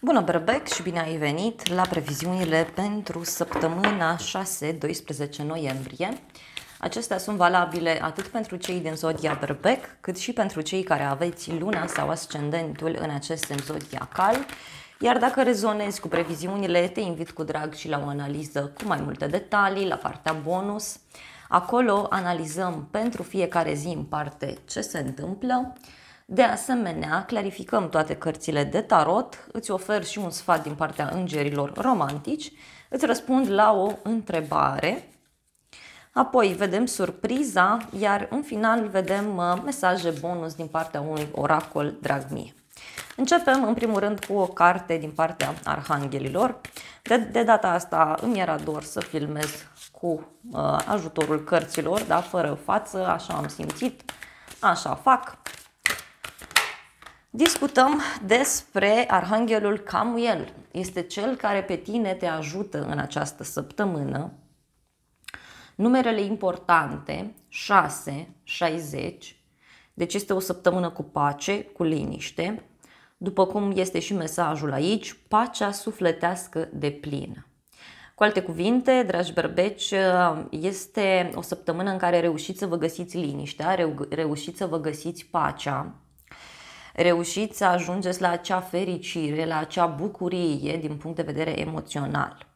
Bună Berbec și bine ai venit la previziunile pentru săptămâna 6-12 noiembrie. Acestea sunt valabile atât pentru cei din zodia Berbec, cât și pentru cei care aveți luna sau ascendentul în acest semn zodiacal. Iar dacă rezonezi cu previziunile, te invit cu drag și la o analiză cu mai multe detalii, la partea bonus. Acolo analizăm pentru fiecare zi în parte ce se întâmplă, de asemenea, clarificăm toate cărțile de tarot, îți ofer și un sfat din partea îngerilor romantici, îți răspund la o întrebare, apoi vedem surpriza, iar în final vedem uh, mesaje bonus din partea unui oracol drag mie. Începem în primul rând cu o carte din partea arhanghelilor. De, de data asta îmi era dor să filmez cu uh, ajutorul cărților, dar fără față, așa am simțit, așa fac. Discutăm despre Arhanghelul Camuel. Este cel care pe tine te ajută în această săptămână. Numerele importante 6, 60. Deci este o săptămână cu pace, cu liniște. După cum este și mesajul aici, pacea sufletească de plină. Cu alte cuvinte, dragi berbeci, este o săptămână în care reușiți să vă găsiți liniștea, reușiți să vă găsiți pacea, reușiți să ajungeți la acea fericire, la acea bucurie din punct de vedere emoțional.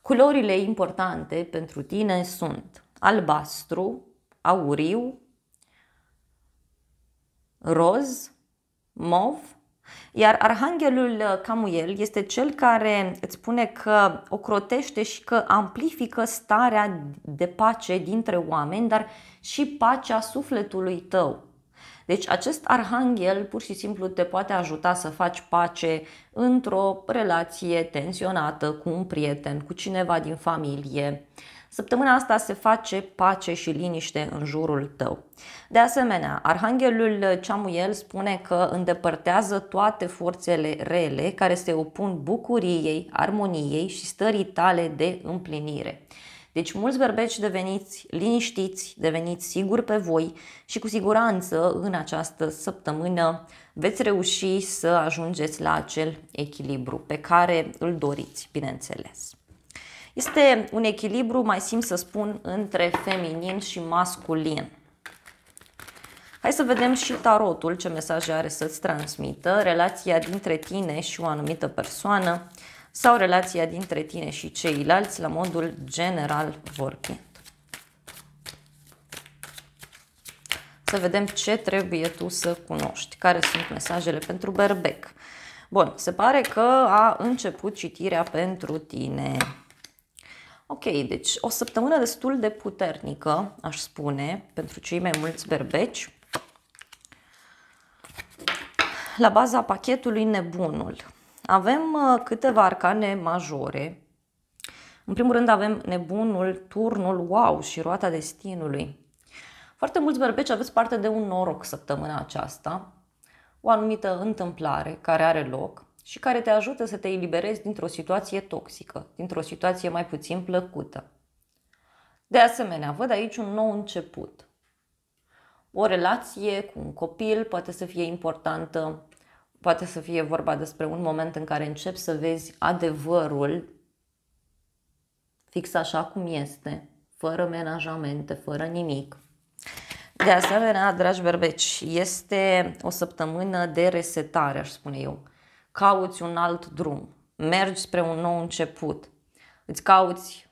Culorile importante pentru tine sunt albastru, auriu, roz, mov, iar arhanghelul Camuel este cel care îți spune că ocrotește și că amplifică starea de pace dintre oameni, dar și pacea sufletului tău. Deci acest arhanghel pur și simplu te poate ajuta să faci pace într-o relație tensionată cu un prieten, cu cineva din familie. Săptămâna asta se face pace și liniște în jurul tău. De asemenea, Arhanghelul Ceamuiel spune că îndepărtează toate forțele rele care se opun bucuriei, armoniei și stării tale de împlinire. Deci mulți berbeci deveniți liniștiți, deveniți siguri pe voi și cu siguranță în această săptămână veți reuși să ajungeți la acel echilibru pe care îl doriți, bineînțeles. Este un echilibru, mai simt să spun, între feminin și masculin. Hai să vedem și tarotul ce mesaje are să-ți transmită, relația dintre tine și o anumită persoană, sau relația dintre tine și ceilalți la modul general vorbind. Să vedem ce trebuie tu să cunoști, care sunt mesajele pentru berbec. Bun, se pare că a început citirea pentru tine. Ok, deci o săptămână destul de puternică, aș spune, pentru cei mai mulți berbeci. La baza pachetului nebunul avem uh, câteva arcane majore. În primul rând avem nebunul, turnul, wow și roata destinului. Foarte mulți berbeci aveți parte de un noroc săptămâna aceasta, o anumită întâmplare care are loc și care te ajută să te eliberezi dintr-o situație toxică, dintr-o situație mai puțin plăcută. De asemenea, văd aici un nou început. O relație cu un copil poate să fie importantă, poate să fie vorba despre un moment în care începi să vezi adevărul fix așa cum este, fără menajamente, fără nimic. De asemenea, dragi berbeci, este o săptămână de resetare, aș spune eu. Cauți un alt drum, mergi spre un nou început, îți cauți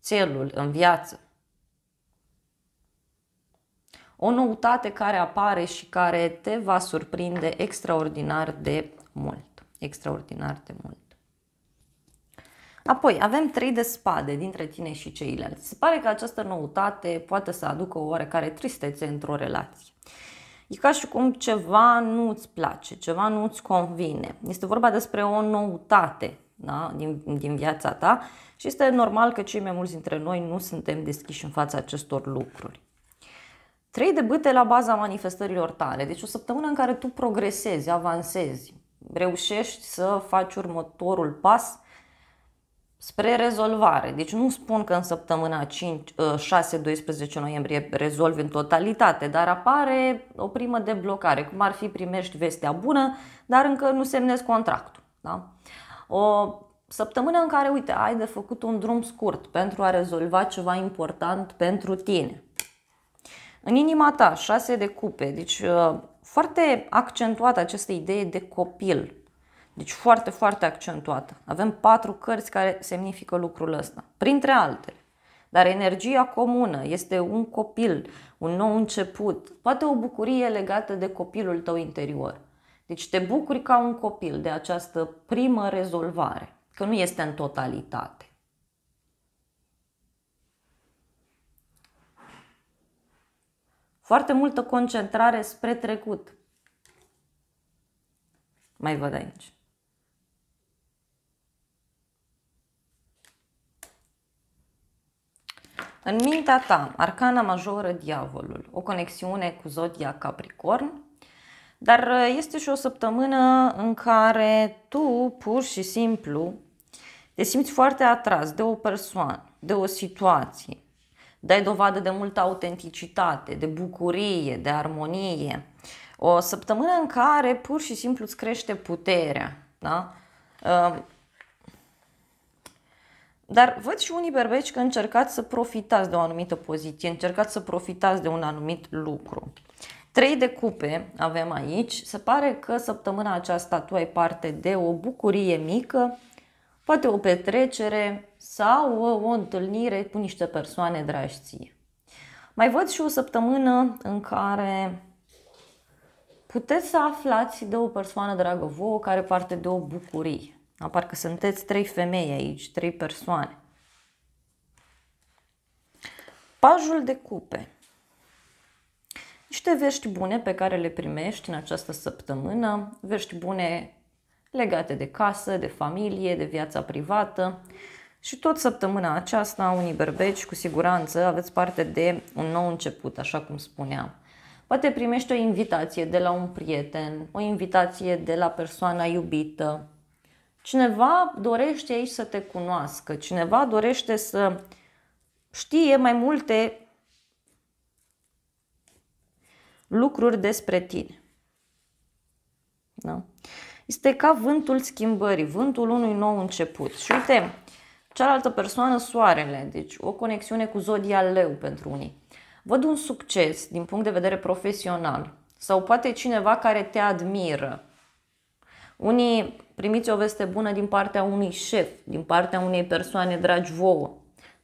țelul în viață, o noutate care apare și care te va surprinde extraordinar de mult. Extraordinar de mult. Apoi, avem trei de spade dintre tine și ceilalți. Se pare că această noutate poate să aducă o oarecare tristețe într-o relație. E ca și cum ceva nu îți place, ceva nu îți convine. Este vorba despre o noutate da? din, din viața ta și este normal că cei mai mulți dintre noi nu suntem deschiși în fața acestor lucruri. Trei debâte la baza manifestărilor tale. Deci o săptămână în care tu progresezi, avansezi, reușești să faci următorul pas spre rezolvare. Deci nu spun că în săptămâna 6-12 ă, noiembrie rezolvi în totalitate, dar apare o primă deblocare, cum ar fi primești vestea bună, dar încă nu semnezi contractul. Da? O săptămână în care, uite, ai de făcut un drum scurt pentru a rezolva ceva important pentru tine. În inima ta, șase de cupe, deci uh, foarte accentuată această idee de copil. Deci foarte, foarte accentuată. Avem patru cărți care semnifică lucrul ăsta, printre altele. Dar energia comună este un copil, un nou început, poate o bucurie legată de copilul tău interior. Deci te bucuri ca un copil de această primă rezolvare, că nu este în totalitate. Foarte multă concentrare spre trecut. Mai văd aici. În mintea ta, arcana majoră, diavolul, o conexiune cu zodia Capricorn, dar uh, este și o săptămână în care tu, pur și simplu, te simți foarte atras de o persoană, de o situație, dai dovadă de multă autenticitate, de bucurie, de armonie. O săptămână în care pur și simplu îți crește puterea. Da? Ehm, dar văd și unii berbeci că încercați să profitați de o anumită poziție, încercați să profitați de un anumit lucru. Trei de cupe avem aici. Se pare că săptămâna aceasta tu ai parte de o bucurie mică, poate o petrecere sau o întâlnire cu niște persoane dragi ție. Mai văd și o săptămână în care puteți să aflați de o persoană dragă vouă care parte de o bucurie. Apar că sunteți trei femei aici, trei persoane. Pajul de cupe. Niște vești bune pe care le primești în această săptămână, vești bune legate de casă, de familie, de viața privată. Și tot săptămâna aceasta, unii berbeci, cu siguranță, aveți parte de un nou început, așa cum spuneam. Poate primești o invitație de la un prieten, o invitație de la persoana iubită. Cineva dorește aici să te cunoască, cineva dorește să știe mai multe lucruri despre tine. Da? Este ca vântul schimbării, vântul unui nou început. Și uite, cealaltă persoană, soarele, deci o conexiune cu zodia leu pentru unii. Văd un succes din punct de vedere profesional sau poate cineva care te admiră. Unii primiți o veste bună din partea unui șef, din partea unei persoane dragi vouă.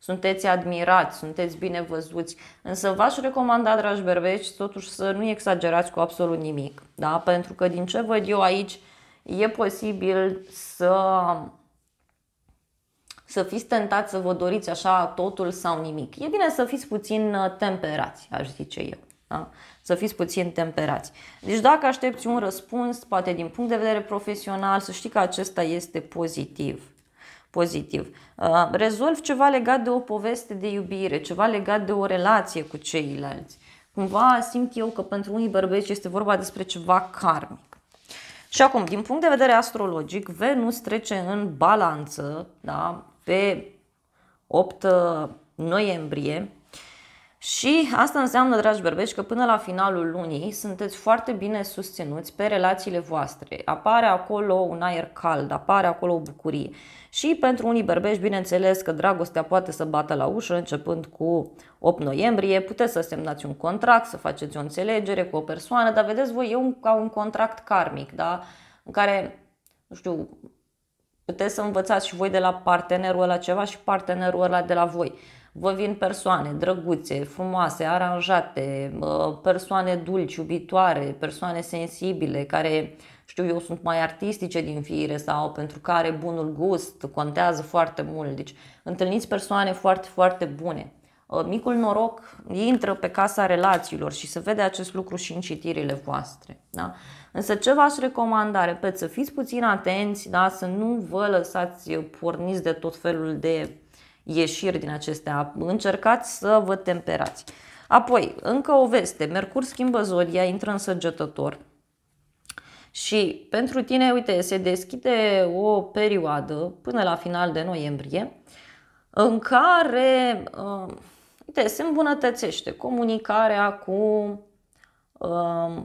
Sunteți admirați, sunteți bine văzuți, însă v-aș recomanda, dragi berbeci, totuși să nu exagerați cu absolut nimic. Da? Pentru că din ce văd eu aici, e posibil să să fiți tentați să vă doriți așa totul sau nimic. E bine să fiți puțin uh, temperați, aș zice eu. Da? Să fiți puțin temperați. Deci dacă aștepți un răspuns, poate din punct de vedere profesional, să știi că acesta este pozitiv. Pozitiv. Uh, Rezolv ceva legat de o poveste de iubire, ceva legat de o relație cu ceilalți. Cumva simt eu că pentru unii bărbeți este vorba despre ceva karmic și acum, din punct de vedere astrologic, Venus trece în balanță da, pe 8 uh, noiembrie și asta înseamnă, dragi berbeci, că până la finalul lunii sunteți foarte bine susținuți pe relațiile voastre. Apare acolo un aer cald, apare acolo o bucurie. Și pentru unii berbeci, bineînțeles că dragostea poate să bată la ușă începând cu 8 noiembrie. Puteți să semnați un contract, să faceți o înțelegere cu o persoană, dar vedeți voi, e un, ca un contract karmic, da? în care, nu știu, puteți să învățați și voi de la partenerul ăla ceva și partenerul ăla de la voi vă vin persoane drăguțe, frumoase, aranjate, persoane dulci, iubitoare, persoane sensibile, care știu eu sunt mai artistice din fire sau pentru care bunul gust contează foarte mult. Deci întâlniți persoane foarte, foarte bune. Ă, micul noroc intră pe casa relațiilor și se vede acest lucru și în citirile voastre. Da? Însă ce v-aș recomanda, repet, să fiți puțin atenți, da? să nu vă lăsați porniți de tot felul de ieșiri din acestea. Încercați să vă temperați. Apoi, încă o veste. Mercur schimbă zodia, intră în săgetător. Și pentru tine, uite, se deschide o perioadă până la final de noiembrie în care uh, uite, se îmbunătățește comunicarea cu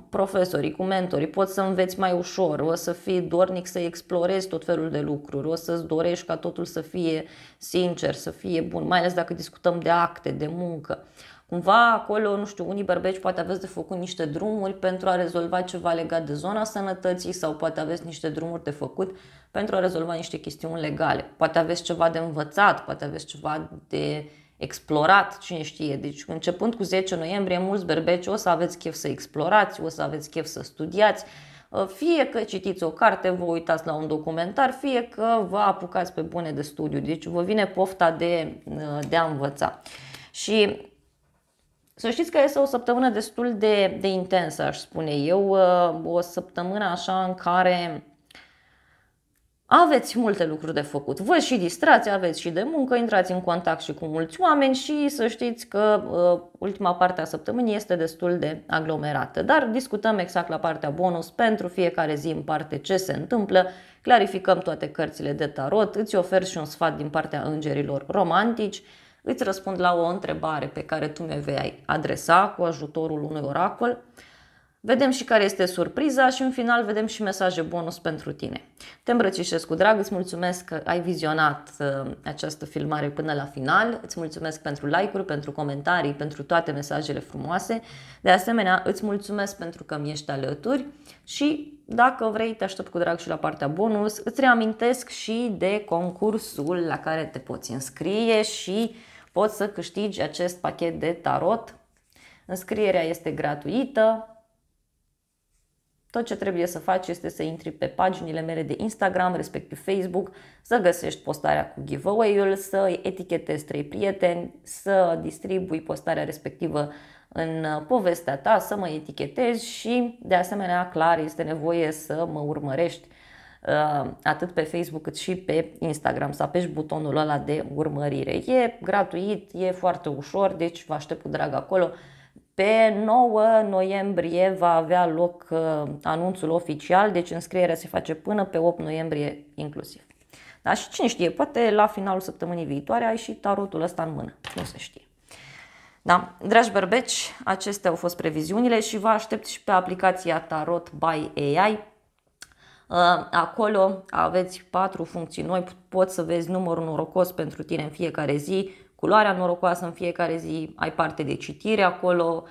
profesorii, cu mentorii, poți să înveți mai ușor, o să fii dornic să explorezi tot felul de lucruri, o să-ți dorești ca totul să fie sincer, să fie bun, mai ales dacă discutăm de acte, de muncă. Cumva acolo, nu știu, unii berbeci poate aveți de făcut niște drumuri pentru a rezolva ceva legat de zona sănătății sau poate aveți niște drumuri de făcut pentru a rezolva niște chestiuni legale. Poate aveți ceva de învățat, poate aveți ceva de explorat, cine știe. Deci începând cu 10 noiembrie, mulți berbeci o să aveți chef să explorați, o să aveți chef să studiați, uh, fie că citiți o carte, vă uitați la un documentar, fie că vă apucați pe bune de studiu. Deci vă vine pofta de, uh, de a învăța. Și să știți că este o săptămână destul de, de intensă, aș spune eu, uh, o săptămână așa în care aveți multe lucruri de făcut. Vă și distrați, aveți și de muncă, intrați în contact și cu mulți oameni și să știți că uh, ultima parte a săptămânii este destul de aglomerată. Dar discutăm exact la partea bonus pentru fiecare zi în parte ce se întâmplă, clarificăm toate cărțile de tarot, îți ofer și un sfat din partea îngerilor romantici, îți răspund la o întrebare pe care tu mi vei adresa cu ajutorul unui oracol Vedem și care este surpriza și în final vedem și mesaje bonus pentru tine. Te îmbrățișez cu drag, îți mulțumesc că ai vizionat uh, această filmare până la final, îți mulțumesc pentru like-uri, pentru comentarii, pentru toate mesajele frumoase. De asemenea, îți mulțumesc pentru că mi ești alături și dacă vrei te aștept cu drag și la partea bonus. Îți reamintesc și de concursul la care te poți înscrie și poți să câștigi acest pachet de tarot. Înscrierea este gratuită, tot ce trebuie să faci este să intri pe paginile mele de Instagram, respectiv Facebook, să găsești postarea cu giveaway-ul, să etichetezi trei prieteni, să distribui postarea respectivă în uh, povestea ta, să mă etichetezi și, de asemenea, clar, este nevoie să mă urmărești uh, atât pe Facebook cât și pe Instagram, să apeși butonul ăla de urmărire. E gratuit, e foarte ușor, deci vă aștept cu drag acolo. Pe 9 noiembrie va avea loc uh, anunțul oficial, deci înscrierea se face până pe 8 noiembrie inclusiv. Da? Și cine știe, poate la finalul săptămânii viitoare ai și tarotul ăsta în mână, nu se știe. Da, dragi bărbeci, acestea au fost previziunile și vă aștept și pe aplicația Tarot by AI. Uh, acolo aveți patru funcții noi, poți să vezi numărul norocos pentru tine în fiecare zi, culoarea norocoasă în fiecare zi, ai parte de citire acolo,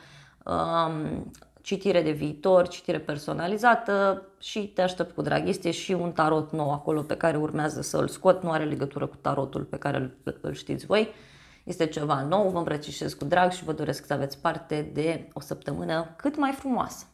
um, citire de viitor, citire personalizată și te aștept cu drag. Este și un tarot nou acolo pe care urmează să l scot, nu are legătură cu tarotul pe care îl, îl știți voi. Este ceva nou, vă îmbrățișez cu drag și vă doresc să aveți parte de o săptămână cât mai frumoasă.